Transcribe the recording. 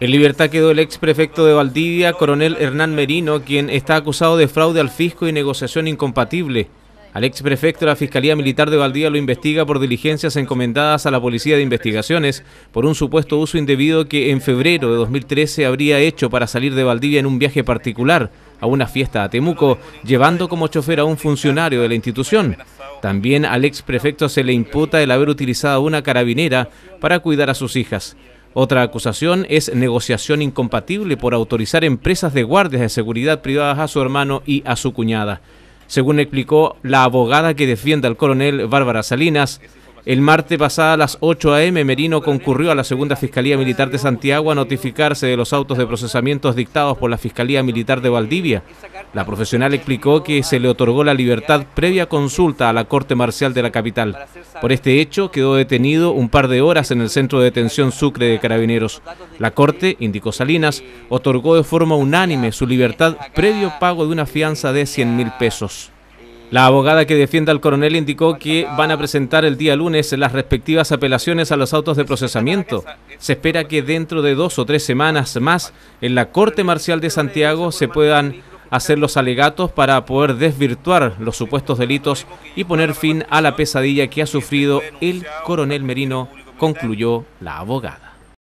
En libertad quedó el ex prefecto de Valdivia, coronel Hernán Merino, quien está acusado de fraude al fisco y negociación incompatible. Al ex prefecto la Fiscalía Militar de Valdivia lo investiga por diligencias encomendadas a la Policía de Investigaciones por un supuesto uso indebido que en febrero de 2013 habría hecho para salir de Valdivia en un viaje particular a una fiesta a Temuco, llevando como chofer a un funcionario de la institución. También al ex prefecto se le imputa el haber utilizado una carabinera para cuidar a sus hijas. Otra acusación es negociación incompatible por autorizar empresas de guardias de seguridad privadas a su hermano y a su cuñada. Según explicó la abogada que defiende al coronel Bárbara Salinas, el martes pasada a las 8 a.m., Merino concurrió a la Segunda Fiscalía Militar de Santiago a notificarse de los autos de procesamientos dictados por la Fiscalía Militar de Valdivia. La profesional explicó que se le otorgó la libertad previa consulta a la Corte Marcial de la capital. Por este hecho, quedó detenido un par de horas en el Centro de Detención Sucre de Carabineros. La Corte, indicó Salinas, otorgó de forma unánime su libertad previo pago de una fianza de 100 mil pesos. La abogada que defiende al coronel indicó que van a presentar el día lunes las respectivas apelaciones a los autos de procesamiento. Se espera que dentro de dos o tres semanas más en la Corte Marcial de Santiago se puedan hacer los alegatos para poder desvirtuar los supuestos delitos y poner fin a la pesadilla que ha sufrido el coronel Merino, concluyó la abogada.